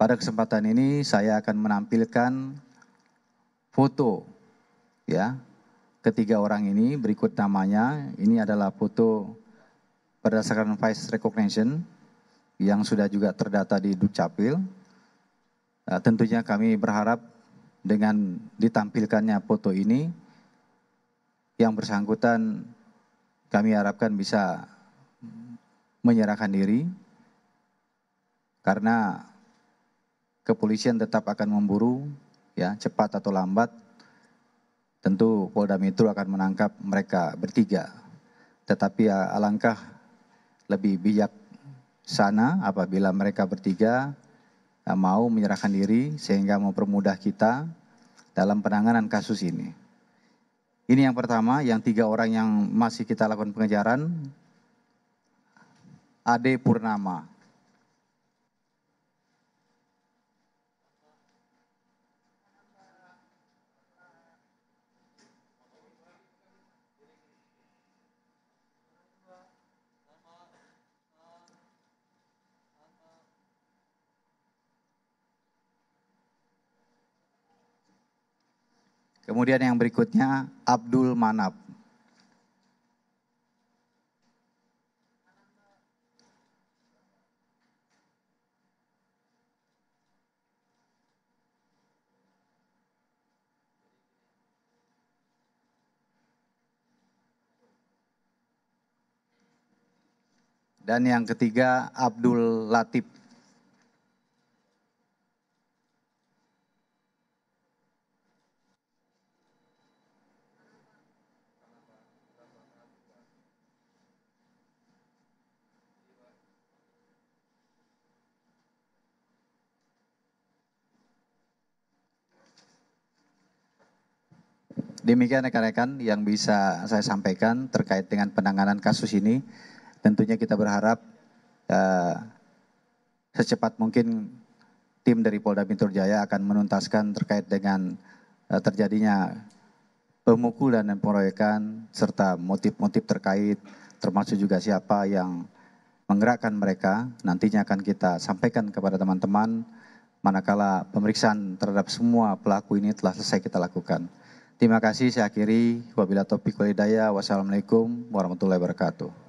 Pada kesempatan ini saya akan menampilkan foto ya ketiga orang ini berikut namanya. Ini adalah foto berdasarkan face recognition yang sudah juga terdata di Dukcapil. Nah, tentunya kami berharap dengan ditampilkannya foto ini yang bersangkutan kami harapkan bisa menyerahkan diri karena kepolisian tetap akan memburu ya cepat atau lambat tentu Polda Metro akan menangkap mereka bertiga. Tetapi ya, alangkah lebih bijak sana apabila mereka bertiga ya, mau menyerahkan diri sehingga mempermudah kita dalam penanganan kasus ini. Ini yang pertama, yang tiga orang yang masih kita lakukan pengejaran, Ade Purnama, Kemudian yang berikutnya Abdul Manap. Dan yang ketiga Abdul Latif. Demikian rekan-rekan yang bisa saya sampaikan terkait dengan penanganan kasus ini. Tentunya kita berharap uh, secepat mungkin tim dari Polda Metro Jaya akan menuntaskan terkait dengan uh, terjadinya pemukulan dan pengeroyokan serta motif-motif terkait termasuk juga siapa yang menggerakkan mereka nantinya akan kita sampaikan kepada teman-teman manakala pemeriksaan terhadap semua pelaku ini telah selesai kita lakukan. Terima kasih saya akhiri. Wabila topik walhidayah. Wassalamualaikum warahmatullahi wabarakatuh.